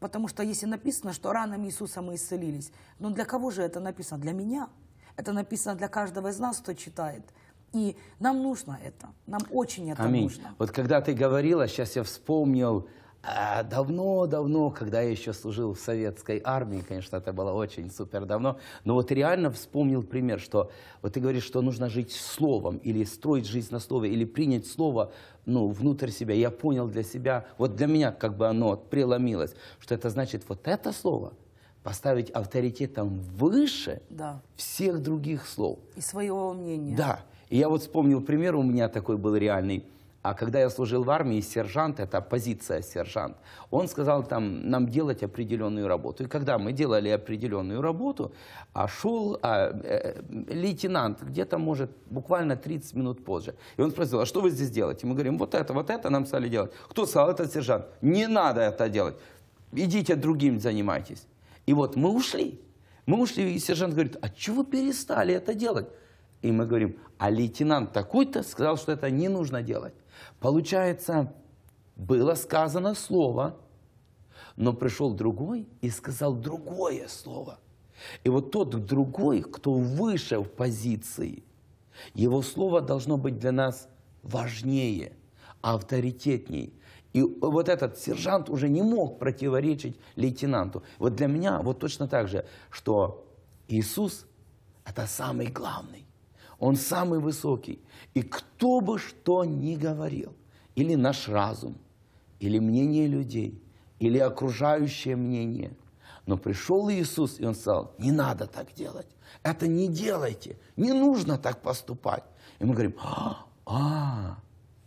Потому что если написано, что ранами Иисуса мы исцелились, но ну, для кого же это написано? Для меня. Это написано для каждого из нас, кто читает. И нам нужно это. Нам очень это Аминь. нужно. Вот когда ты говорила, сейчас я вспомнил а давно-давно, когда я еще служил в советской армии, конечно, это было очень супер давно, но вот реально вспомнил пример, что вот ты говоришь, что нужно жить словом, или строить жизнь на слове, или принять слово ну, внутрь себя. Я понял для себя, вот для меня как бы оно преломилось, что это значит вот это слово – поставить авторитетом выше да. всех других слов. И своего мнения. Да. И я вот вспомнил пример, у меня такой был реальный. А когда я служил в армии, сержант, это позиция сержант, он сказал там, нам делать определенную работу. И когда мы делали определенную работу, а шел а, э, лейтенант где-то, может, буквально 30 минут позже. И он спросил, а что вы здесь делаете? Мы говорим, вот это, вот это нам стали делать. Кто сказал, этот сержант. Не надо это делать. Идите другим занимайтесь. И вот мы ушли. Мы ушли, и сержант говорит, а чего вы перестали это делать? И мы говорим, а лейтенант такой-то сказал, что это не нужно делать. Получается, было сказано слово, но пришел другой и сказал другое слово. И вот тот другой, кто выше в позиции, его слово должно быть для нас важнее, авторитетнее. И вот этот сержант уже не мог противоречить лейтенанту. Вот для меня вот точно так же, что Иисус – это самый главный. Он самый высокий. И кто бы что ни говорил, или наш разум, или мнение людей, или окружающее мнение. Но пришел Иисус, и Он сказал, не надо так делать. Это не делайте. Не нужно так поступать. И мы говорим, а, а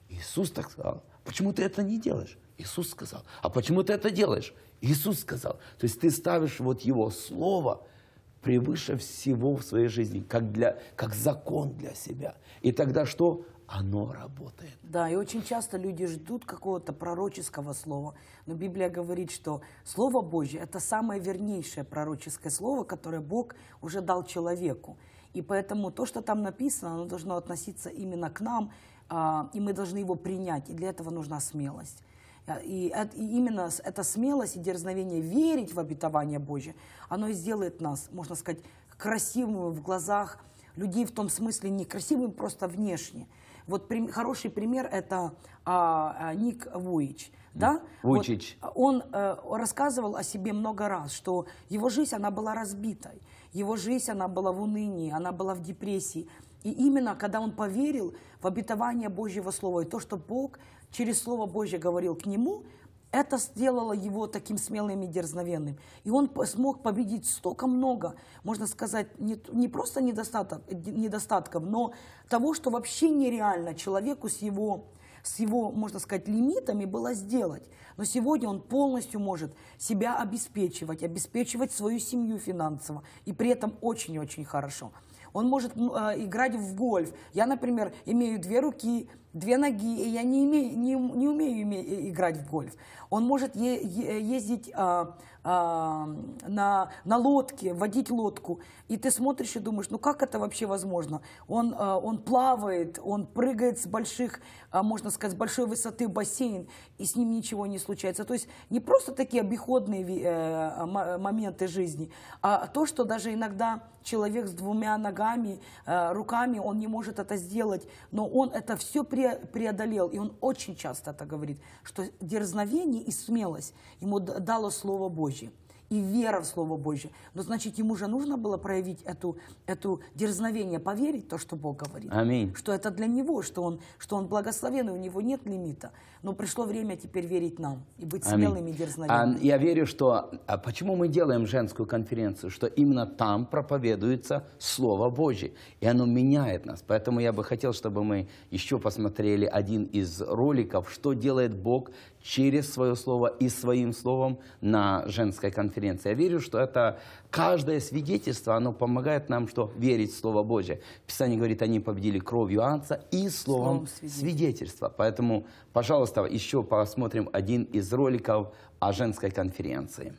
Иисус так сказал. Почему ты это не делаешь? Иисус сказал. А почему ты это делаешь? Иисус сказал. То есть ты ставишь вот Его Слово – превыше всего в своей жизни, как, для, как закон для себя. И тогда что? Оно работает. Да, и очень часто люди ждут какого-то пророческого слова. Но Библия говорит, что Слово Божье – это самое вернейшее пророческое слово, которое Бог уже дал человеку. И поэтому то, что там написано, оно должно относиться именно к нам, а, и мы должны его принять. И для этого нужна смелость. Э, и, и именно эта смелость и дерзновение верить в обетование Божье, оно и сделает нас, можно сказать, красивыми в глазах людей, в том смысле не красивыми просто внешне. Вот при, хороший пример – это а, а, Ник Вуич. Да? Вучич. Вот он э, рассказывал о себе много раз, что его жизнь, она была разбитой. Его жизнь, она была в унынии, она была в депрессии. И именно когда он поверил в обетование Божьего Слова, и то, что Бог через Слово Божье говорил к нему, это сделало его таким смелым и дерзновенным. И он смог победить столько много, можно сказать, не, не просто недостаток, недостатков, но того, что вообще нереально человеку с его, с его, можно сказать, лимитами было сделать. Но сегодня он полностью может себя обеспечивать, обеспечивать свою семью финансово. И при этом очень-очень хорошо. Он может э, играть в гольф. Я, например, имею две руки, две ноги, и я не, имею, не, не умею играть в гольф. Он может е, е, ездить а, а, на, на лодке, водить лодку, и ты смотришь и думаешь, ну как это вообще возможно? Он, а, он плавает, он прыгает с больших а, можно сказать, большой высоты бассейн, и с ним ничего не случается. То есть не просто такие обиходные э, а, моменты жизни, а то, что даже иногда человек с двумя ногами, э, руками, он не может это сделать, но он это все преодолел, и он очень часто это говорит, что дерзновение и смелость ему дало Слово Божье и вера в Слово Божье. Но значит, ему же нужно было проявить эту, эту дерзновение, поверить в то, что Бог говорит. Аминь. Что это для него, что он, что он благословен, и у него нет лимита. Но пришло время теперь верить нам и быть Аминь. смелыми и дерзновенными. А, я верю, что... А почему мы делаем женскую конференцию? Что именно там проповедуется Слово Божье. И оно меняет нас. Поэтому я бы хотел, чтобы мы еще посмотрели один из роликов, что делает Бог через свое слово и своим словом на женской конференции. Я верю, что это каждое свидетельство, оно помогает нам, что верить в Слово Божье. Писание говорит, они победили кровью Анца и словом, словом свидетельства. Поэтому Пожалуйста, еще посмотрим один из роликов о женской конференции.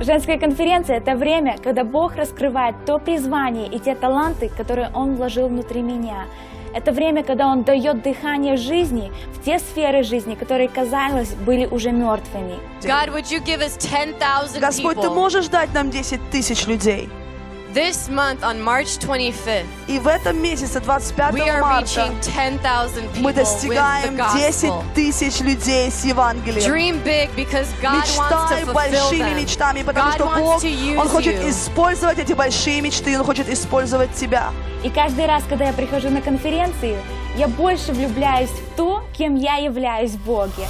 Женская конференция – это время, когда Бог раскрывает то призвание и те таланты, которые Он вложил внутри меня – это время, когда он дает дыхание жизни в те сферы жизни, которые, казалось, были уже мертвыми. Господь, ты можешь дать нам 10 тысяч людей? This month on March 25th, и в этом месяце, 25 марта, мы достигаем 10 тысяч людей с Евангелием. Dream big because God Мечтай wants to большими them. мечтами, потому God что Бог, Он хочет you. использовать эти большие мечты, Он хочет использовать тебя. И каждый раз, когда я прихожу на конференции, я больше влюбляюсь в то, кем я являюсь в Боге.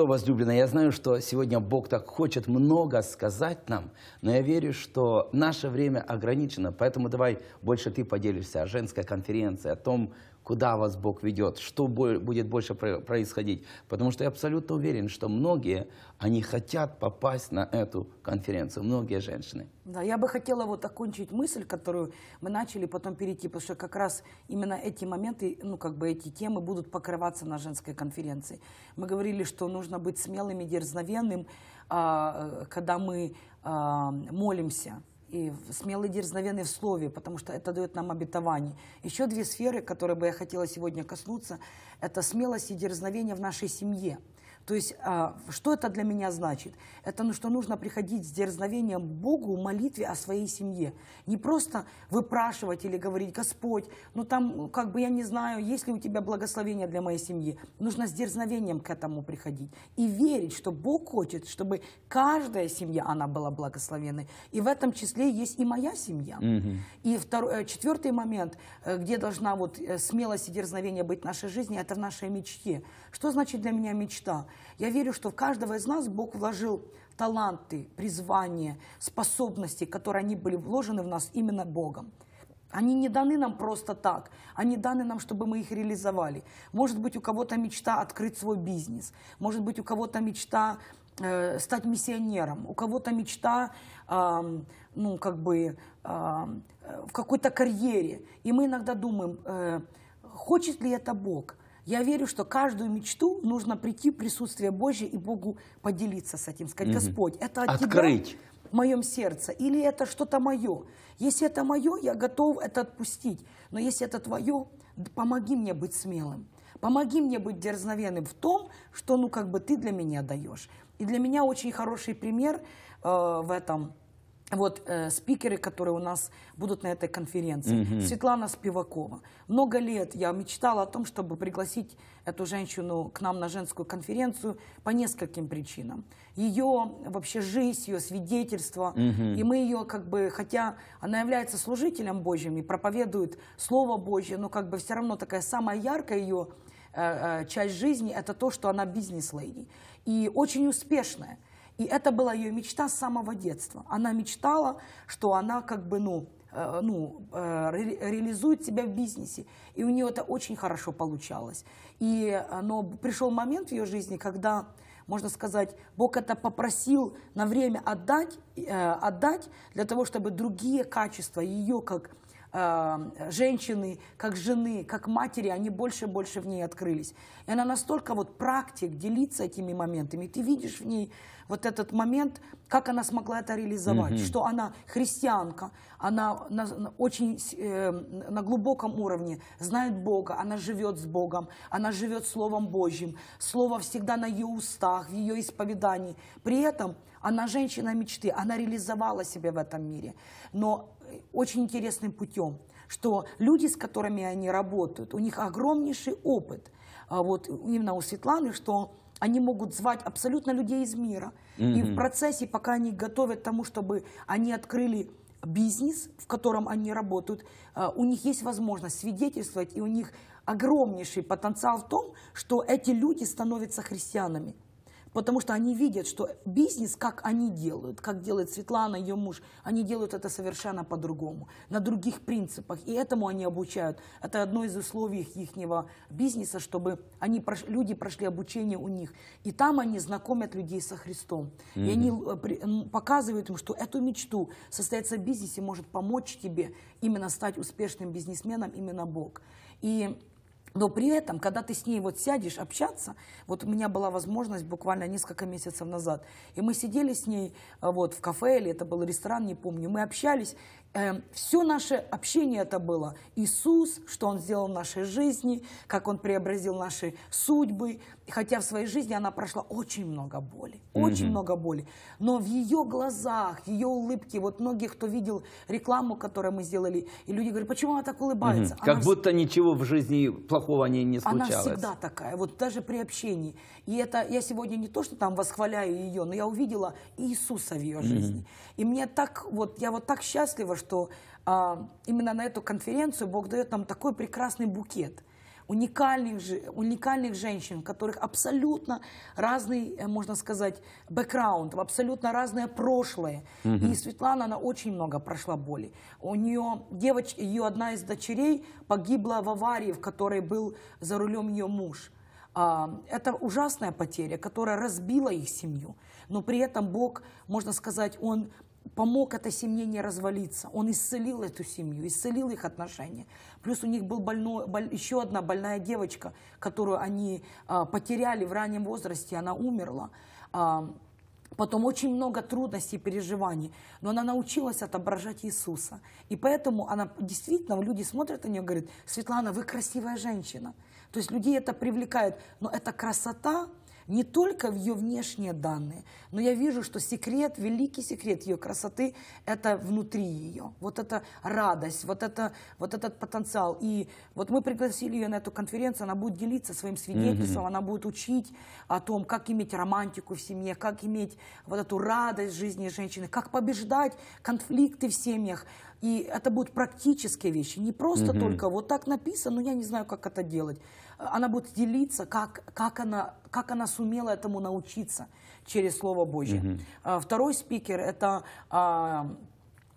что, возлюбленная, я знаю, что сегодня Бог так хочет много сказать нам, но я верю, что наше время ограничено, поэтому давай больше ты поделишься о женской конференции, о том, куда вас Бог ведет, что будет больше происходить. Потому что я абсолютно уверен, что многие, они хотят попасть на эту конференцию, многие женщины. Да, я бы хотела вот окончить мысль, которую мы начали, потом перейти, потому что как раз именно эти моменты, ну как бы эти темы будут покрываться на женской конференции. Мы говорили, что нужно быть смелым и дерзновенным, а, э, когда мы а, молимся, и смелые, дерзновенные в слове, потому что это дает нам обетование. Еще две сферы, которые бы я хотела сегодня коснуться, это смелость и дерзновение в нашей семье. То есть, а, что это для меня значит? Это ну, что нужно приходить с дерзновением Богу в молитве о своей семье. Не просто выпрашивать или говорить, Господь, ну там, как бы я не знаю, есть ли у тебя благословение для моей семьи. Нужно с дерзновением к этому приходить и верить, что Бог хочет, чтобы каждая семья, она была благословенной. И в этом числе есть и моя семья. Угу. И второй, э, четвертый момент, э, где должна вот э, смелость и дерзновение быть в нашей жизни, это в нашей мечте. Что значит для меня мечта? Я верю, что в каждого из нас Бог вложил таланты, призвания, способности, которые они были вложены в нас именно Богом. Они не даны нам просто так, они даны нам, чтобы мы их реализовали. Может быть, у кого-то мечта открыть свой бизнес, может быть, у кого-то мечта э, стать миссионером, у кого-то мечта, э, ну, как бы, э, в какой-то карьере. И мы иногда думаем, э, хочет ли это Бог? Я верю, что каждую мечту нужно прийти в присутствие Божье и Богу поделиться с этим, сказать, угу. Господь, это от Открыть. Тебя в моем сердце, или это что-то мое. Если это мое, я готов это отпустить. Но если это твое, помоги мне быть смелым. Помоги мне быть дерзновенным в том, что, ну, как бы ты для меня даешь. И для меня очень хороший пример э, в этом – вот э, спикеры, которые у нас будут на этой конференции. Mm-hmm. Светлана Спивакова. Много лет я мечтала о том, чтобы пригласить эту женщину к нам на женскую конференцию по нескольким причинам. Ее вообще жизнь, ее свидетельство. Mm-hmm. И мы ее как бы, хотя она является служителем Божьим и проповедует Слово Божье, но как бы все равно такая самая яркая ее э, э, часть жизни – это то, что она бизнес-леди. И очень успешная. И это была ее мечта с самого детства. Она мечтала, что она как бы, ну, э, ну, э, реализует себя в бизнесе. И у нее это очень хорошо получалось. И, э, но пришел момент в ее жизни, когда можно сказать, Бог это попросил на время отдать, э, отдать для того, чтобы другие качества ее как Э, женщины, как жены, как матери, они больше и больше в ней открылись. И она настолько вот практик делиться этими моментами. ты видишь в ней вот этот момент, как она смогла это реализовать, угу. что она христианка, она на, на, очень э, на глубоком уровне знает Бога, она живет с Богом, она живет Словом Божьим, Слово всегда на ее устах, в ее исповедании. При этом она женщина мечты, она реализовала себя в этом мире. Но очень интересным путем, что люди, с которыми они работают, у них огромнейший опыт. А вот именно у Светланы, что они могут звать абсолютно людей из мира. Mm-hmm. И в процессе, пока они готовят тому, чтобы они открыли бизнес, в котором они работают, а, у них есть возможность свидетельствовать, и у них огромнейший потенциал в том, что эти люди становятся христианами потому что они видят, что бизнес, как они делают, как делает Светлана, ее муж, они делают это совершенно по-другому, на других принципах, и этому они обучают. Это одно из условий их бизнеса, чтобы они, люди прошли обучение у них. И там они знакомят людей со Христом. Mm-hmm. И они э, показывают им, что эту мечту состояться в бизнесе может помочь тебе именно стать успешным бизнесменом именно Бог. И но при этом, когда ты с ней вот сядешь общаться, вот у меня была возможность буквально несколько месяцев назад, и мы сидели с ней э, вот в кафе или это был ресторан, не помню, мы общались, э, эм, все наше общение это было Иисус, что Он сделал в нашей жизни, как Он преобразил наши судьбы, и хотя в своей жизни она прошла очень много боли, mm-hmm. очень много боли, но в ее глазах, ее улыбке, вот многие, кто видел рекламу, которую мы сделали, и люди говорят, почему она так улыбается? Mm-hmm. как вс... будто ничего в жизни плохого не, не случалось. Она всегда такая, вот даже при общении. И это, я сегодня не то, что там восхваляю ее, но я увидела Иисуса в ее жизни. Mm-hmm. И мне так, вот, я вот так счастлива, что а, именно на эту конференцию Бог дает нам такой прекрасный букет – уникальных, уникальных женщин, у которых абсолютно разный, э, можно сказать, бэкграунд, абсолютно разное прошлое. Угу. И Светлана, она очень много прошла боли. У нее девочка, ее одна из дочерей погибла в аварии, в которой был за рулем ее муж. А, это ужасная потеря, которая разбила их семью. Но при этом Бог, можно сказать, Он помог этой семье не развалиться. Он исцелил эту семью, исцелил их отношения. Плюс у них был больно, боль, еще одна больная девочка, которую они а, потеряли в раннем возрасте, она умерла. А, Потом очень много трудностей и переживаний, но она научилась отображать Иисуса. И поэтому она действительно, люди смотрят на нее и говорят, Светлана, вы красивая женщина. То есть людей это привлекает, но эта красота, не только в ее внешние данные, но я вижу, что секрет, великий секрет ее красоты – это внутри ее. Вот эта радость, вот, это, вот этот потенциал. И вот мы пригласили ее на эту конференцию, она будет делиться своим свидетельством, mm-hmm. она будет учить о том, как иметь романтику в семье, как иметь вот эту радость жизни женщины, как побеждать конфликты в семьях. И это будут практические вещи, не просто mm-hmm. только вот так написано, но я не знаю, как это делать она будет делиться, как, как, она, как она сумела этому научиться через Слово Божье. Угу. А, второй спикер – это а,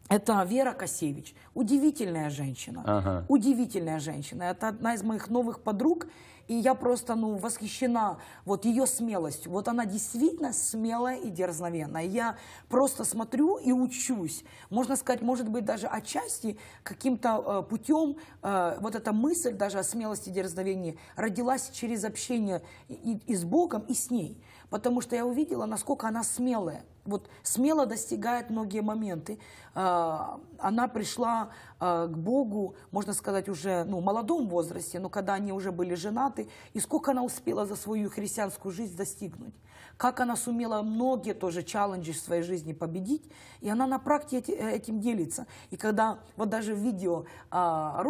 это Вера Косевич. Удивительная женщина. Ага. Удивительная женщина. Это одна из моих новых подруг. И я просто, ну, восхищена вот ее смелостью. Вот она действительно смелая и дерзновенная. Я просто смотрю и учусь. Можно сказать, может быть, даже отчасти каким-то э, путем э, вот эта мысль даже о смелости и дерзновении родилась через общение и, и, и с Богом, и с ней потому что я увидела, насколько она смелая. Вот смело достигает многие моменты. А, она пришла а, к Богу, можно сказать, уже ну, в молодом возрасте, но когда они уже были женаты, и сколько она успела за свою христианскую жизнь достигнуть как она сумела многие тоже челленджи в своей жизни победить, и она на практике э, этим делится. И когда вот даже в видео а,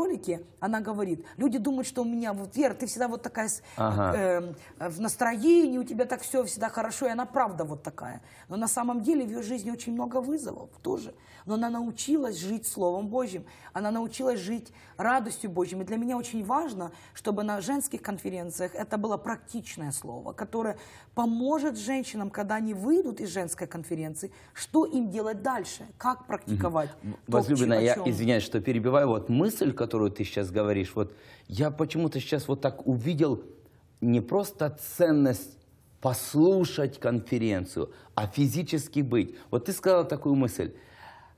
она говорит, люди думают, что у меня, вот, Вера, ты всегда вот такая ага. Э, э, в настроении, у тебя так все всегда хорошо, и она правда вот такая. Но на самом деле в ее жизни очень много вызовов тоже. Но она научилась жить Словом Божьим, она научилась жить радостью Божьим. И для меня очень важно, чтобы на женских конференциях это было практичное слово, которое поможет делать женщинам, когда они выйдут из женской конференции, что им делать дальше, как практиковать. Угу. То, Возлюбленная, я извиняюсь, что перебиваю, вот мысль, которую ты сейчас говоришь, вот я почему-то сейчас вот так увидел не просто ценность послушать конференцию, а физически быть. Вот ты сказала такую мысль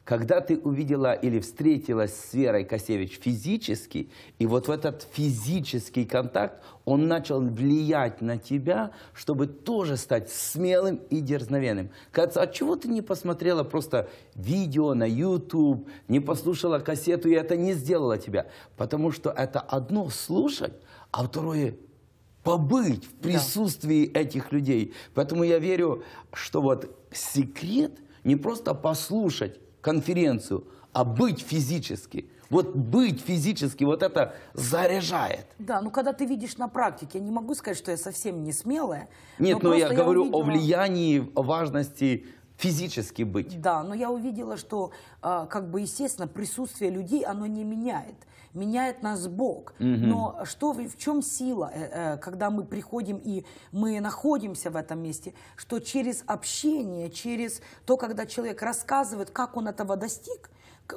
когда ты увидела или встретилась с Верой Косевич физически, и вот в этот физический контакт он начал влиять на тебя, чтобы тоже стать смелым и дерзновенным. Кажется, а чего ты не посмотрела просто видео на YouTube, не послушала кассету, и это не сделало тебя? Потому что это одно слушать, а второе побыть в присутствии да. этих людей. Поэтому я верю, что вот секрет не просто послушать, конференцию, а быть физически. Вот быть физически, вот это заряжает. Да, ну когда ты видишь на практике, я не могу сказать, что я совсем не смелая. Нет, но, ну но я, я говорю увидела... о влиянии, о важности физически быть. Да, но я увидела, что а, как бы естественно присутствие людей, оно не меняет меняет нас Бог. Угу. Но что, в чем сила, э, э, когда мы приходим и мы находимся в этом месте, что через общение, через то, когда человек рассказывает, как он этого достиг,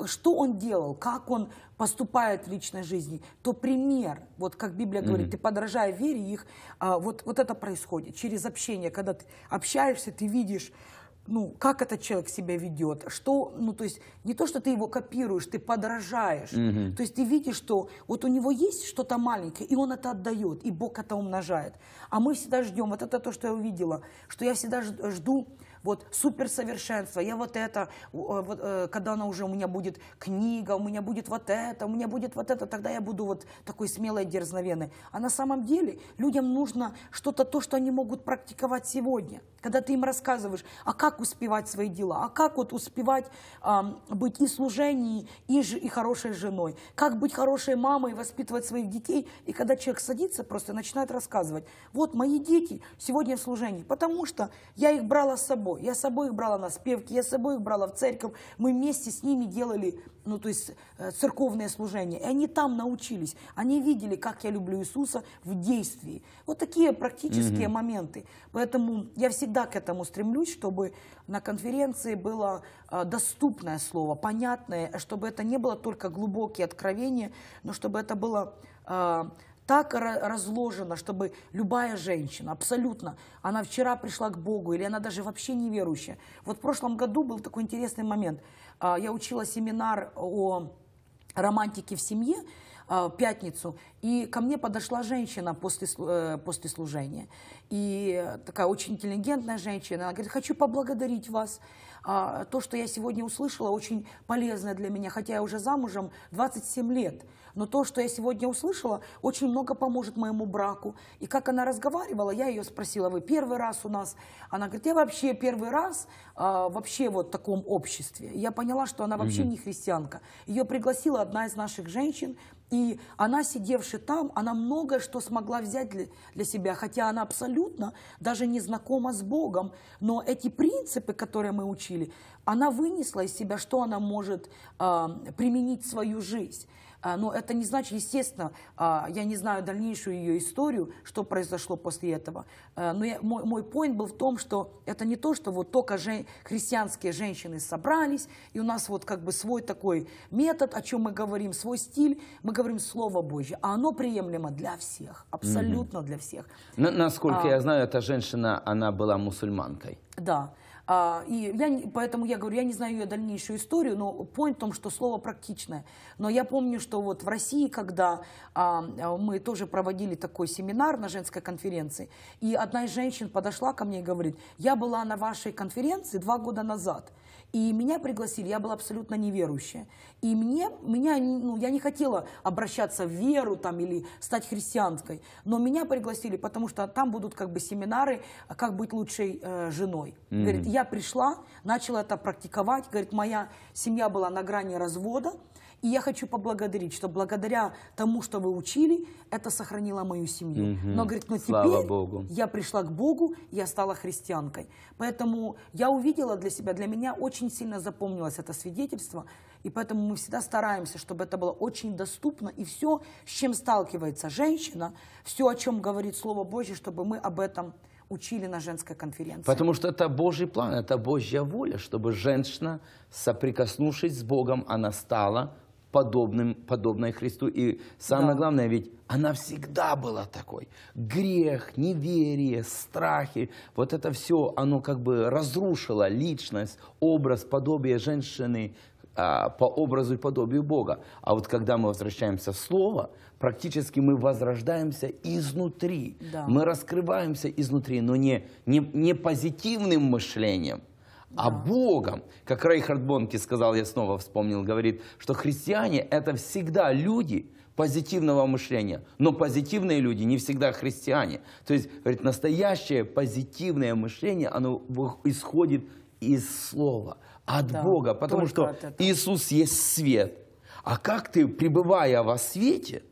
что он делал, как он поступает в личной жизни, то пример, вот как Библия говорит, mm-hmm. ты подражая вере их, а, вот, вот это происходит через общение, когда ты общаешься, ты видишь ну, как этот человек себя ведет, что, ну, то есть не то, что ты его копируешь, ты подражаешь. Угу. То есть ты видишь, что вот у него есть что-то маленькое, и он это отдает, и Бог это умножает. А мы всегда ждем, вот это то, что я увидела, что я всегда жду вот суперсовершенство, я вот это, э, вот, э, когда она уже у меня будет книга, у меня будет вот это, у меня будет вот это, тогда я буду вот такой смелой, дерзновенной. А на самом деле людям нужно что-то, то, что они могут практиковать сегодня. Когда ты им рассказываешь, а как успевать свои дела, а как вот успевать э, быть и служении, и, ж, и хорошей женой, как быть хорошей мамой, воспитывать своих детей. И когда человек садится, просто начинает рассказывать, вот мои дети сегодня в служении, потому что я их брала с собой я с собой их брала на спевки, я с собой их брала в церковь. Мы вместе с ними делали, ну, то есть, э, церковное служение. И они там научились. Они видели, как я люблю Иисуса в действии. Вот такие практические угу. моменты. Поэтому я всегда к этому стремлюсь, чтобы на конференции было э, доступное слово, понятное, чтобы это не было только глубокие откровения, но чтобы это было э, так разложено, чтобы любая женщина, абсолютно, она вчера пришла к Богу, или она даже вообще неверующая. Вот в прошлом году был такой интересный момент. А, я учила семинар о романтике в семье, а, в пятницу, и ко мне подошла женщина после, э, после служения. И такая очень интеллигентная женщина, она говорит, хочу поблагодарить вас. А, то, что я сегодня услышала, очень полезное для меня, хотя я уже замужем 27 лет. Но то, что я сегодня услышала, очень много поможет моему браку. И как она разговаривала, я ее спросила, вы первый раз у нас? Она говорит, я вообще первый раз а, вообще вот в таком обществе. И я поняла, что она вообще угу. не христианка. Ее пригласила одна из наших женщин, и она, сидевшая там, она многое что смогла взять для, для себя, хотя она абсолютно даже не знакома с Богом. Но эти принципы, которые мы учили, она вынесла из себя, что она может э, применить в свою жизнь. А, но это не значит, естественно, а, я не знаю дальнейшую ее историю, что произошло после этого. А, но я, мой, мой point был в том, что это не то, что вот только же, христианские женщины собрались, и у нас вот как бы свой такой метод, о чем мы говорим, свой стиль, мы говорим Слово Божье, а оно приемлемо для всех, абсолютно угу. для всех. Но, насколько а, я знаю, эта женщина, она была мусульманкой. Да. А, и я, поэтому я говорю, я не знаю ее дальнейшую историю, но point в том, что слово практичное. Но я помню, что вот в России, когда а, мы тоже проводили такой семинар на женской конференции, и одна из женщин подошла ко мне и говорит, я была на вашей конференции два года назад, и меня пригласили, я была абсолютно неверующая. И мне, меня, ну, я не хотела обращаться в веру там, или стать христианской, но меня пригласили, потому что там будут как бы семинары, а как быть лучшей э, женой. Mm-hmm. Говорит, я пришла, начала это практиковать, говорит, моя семья была на грани развода, и я хочу поблагодарить, что благодаря тому, что вы учили, это сохранило мою семью. Угу. Но, говорит, но ну, Слава теперь Богу. я пришла к Богу, я стала христианкой. Поэтому я увидела для себя, для меня очень сильно запомнилось это свидетельство. И поэтому мы всегда стараемся, чтобы это было очень доступно. И все, с чем сталкивается женщина, все, о чем говорит Слово Божье, чтобы мы об этом учили на женской конференции. Потому что это Божий план, это Божья воля, чтобы женщина, соприкоснувшись с Богом, она стала подобным, подобной Христу. И самое да. главное, ведь она всегда была такой. Грех, неверие, страхи, вот это все, оно как бы разрушило личность, образ, подобие женщины а, по образу и подобию Бога. А вот когда мы возвращаемся в Слово, практически мы возрождаемся изнутри. Да. Мы раскрываемся изнутри, но не, не, не позитивным мышлением, а Богом. Как Рейхард Бонки сказал, я снова вспомнил, говорит, что христиане – это всегда люди позитивного мышления, но позитивные люди не всегда христиане. То есть, говорит, настоящее позитивное мышление, оно исходит из Слова, от да, Бога, потому что Иисус есть свет. А как ты, пребывая во свете,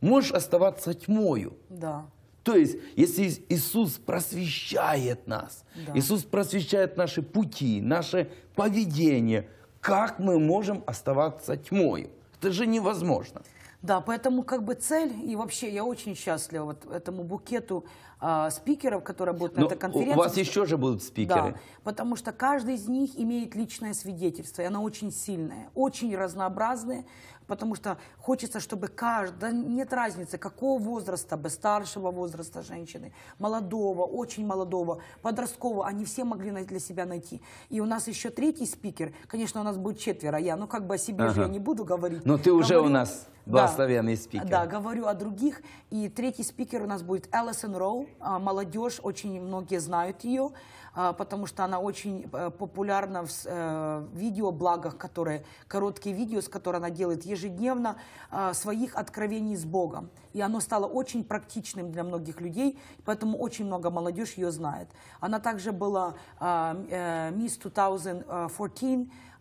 можешь оставаться тьмою? Да. То есть, если Иисус просвещает нас, да. Иисус просвещает наши пути, наше поведение, как мы можем оставаться тьмой? Это же невозможно. Да, поэтому как бы цель, и вообще я очень счастлива вот этому букету э, спикеров, которые будут Но на этой конференции. У вас еще же будут спикеры. Да, потому что каждый из них имеет личное свидетельство, и оно очень сильное, очень разнообразное потому что хочется, чтобы каждый, нет разницы, какого возраста, бы старшего возраста женщины, молодого, очень молодого, подросткового, они все могли для себя найти. И у нас еще третий спикер, конечно, у нас будет четверо, я, ну как бы о себе ага. же я не буду говорить. Но ты говорю, уже у нас благословенный да, спикер. Да, говорю о других. И третий спикер у нас будет Эллисон Роу, а, молодежь, очень многие знают ее. А, потому что она очень э, популярна в э, видеоблагах, которые, короткие видео, с которыми она делает ежедневно, а, своих откровений с Богом. И оно стало очень практичным для многих людей, поэтому очень много молодежь ее знает. Она также была Miss а, 2014 э,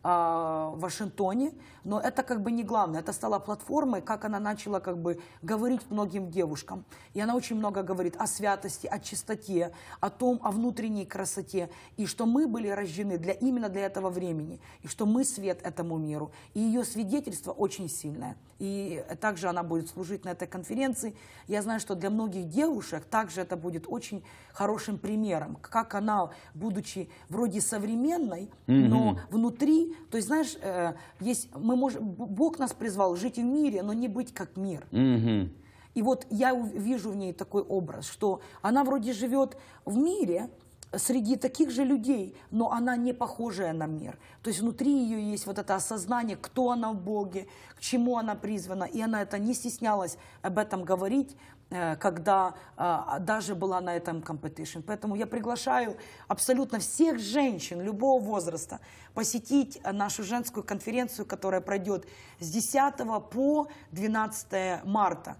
в Вашингтоне, но это как бы не главное. Это стало платформой, как она начала как бы говорить многим девушкам. И она очень много говорит о святости, о чистоте, о том, о внутренней красоте. И что мы были рождены для, именно для этого времени. И что мы свет этому миру. И ее свидетельство очень сильное. И также она будет служить на этой конференции. Я знаю, что для многих девушек также это будет очень хорошим примером. Как она, будучи вроде современной, mm-hmm. но внутри... То есть, знаешь, э, есть мы можем, Бог нас призвал жить в мире, но не быть как мир. Угу. И вот я вижу в ней такой образ, что она вроде живет в мире, среди таких же людей, но она не похожая на мир. То есть внутри ее есть вот это осознание, кто она в Боге, к чему она призвана. И она это не стеснялась об этом говорить, Э, когда э, даже была на этом competition. Поэтому я приглашаю абсолютно всех женщин любого возраста посетить нашу женскую конференцию, которая пройдет с 10 по 12 марта.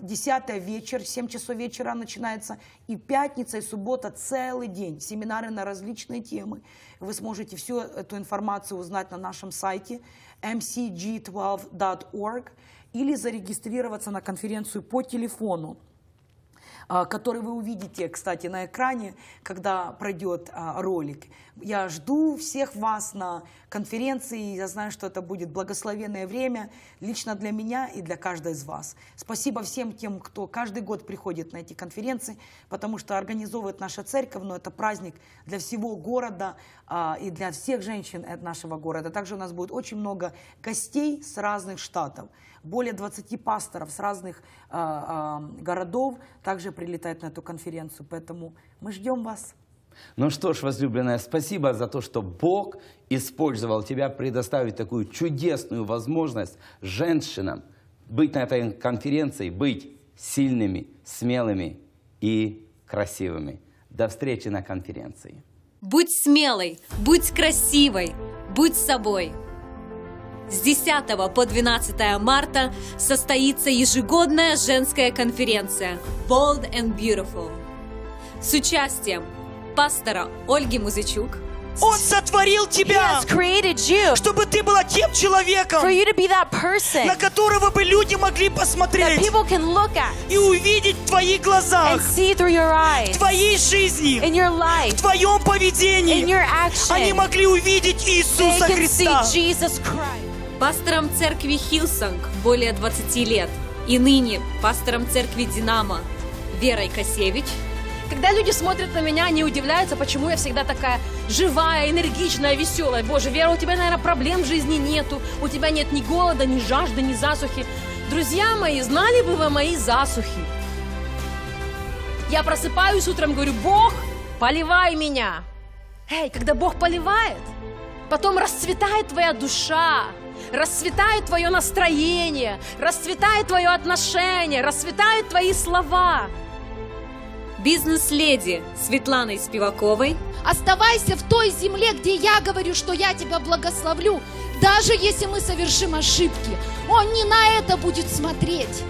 10 а, вечер, 7 часов вечера начинается, и пятница, и суббота целый день. Семинары на различные темы. Вы сможете всю эту информацию узнать на нашем сайте mcg12.org или зарегистрироваться на конференцию по телефону а, который вы увидите, кстати, на экране, когда пройдет а, ролик. Я жду всех вас на конференции, я знаю, что это будет благословенное время лично для меня и для каждой из вас. Спасибо всем тем, кто каждый год приходит на эти конференции, потому что организовывает наша церковь, но это праздник для всего города, а, и для всех женщин нашего города. Также у нас будет очень много гостей с разных штатов. Более 20 пасторов с разных а, а, городов также прилетают на эту конференцию. Поэтому мы ждем вас. Ну что ж, возлюбленная, спасибо за то, что Бог использовал тебя предоставить такую чудесную возможность женщинам быть на этой конференции, быть сильными, смелыми и красивыми. До встречи на конференции. Будь смелой, будь красивой, будь собой. С 10 по 12 марта состоится ежегодная женская конференция Bold and Beautiful с участием пастора Ольги Музычук – он сотворил тебя, чтобы ты была тем человеком, на которого бы люди могли посмотреть и увидеть в твоих глазах, в твоей жизни, в твоем поведении. Они могли увидеть Иисуса Христа. Пастором церкви Хилсонг более 20 лет и ныне пастором церкви Динамо Верой Косевич – когда люди смотрят на меня, они удивляются, почему я всегда такая живая, энергичная, веселая. Боже, Вера, у тебя, наверное, проблем в жизни нету. У тебя нет ни голода, ни жажды, ни засухи. Друзья мои, знали бы вы мои засухи? Я просыпаюсь утром, говорю, Бог, поливай меня. Эй, когда Бог поливает, потом расцветает твоя душа, расцветает твое настроение, расцветает твое отношение, расцветают твои слова – бизнес-леди Светланой Спиваковой. Оставайся в той земле, где я говорю, что я тебя благословлю, даже если мы совершим ошибки. Он не на это будет смотреть.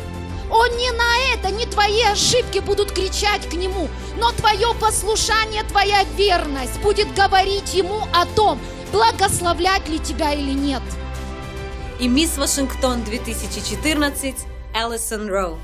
Он не на это, не твои ошибки будут кричать к нему, но твое послушание, твоя верность будет говорить ему о том, благословлять ли тебя или нет. И мисс Вашингтон 2014 Эллисон Роу.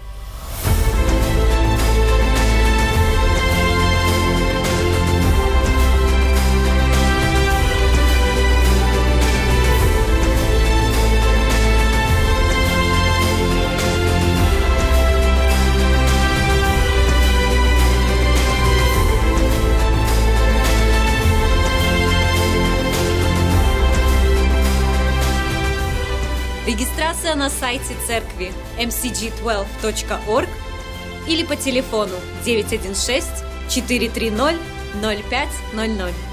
Регистрация на сайте церкви mcg12.org или по телефону 916 430 0500.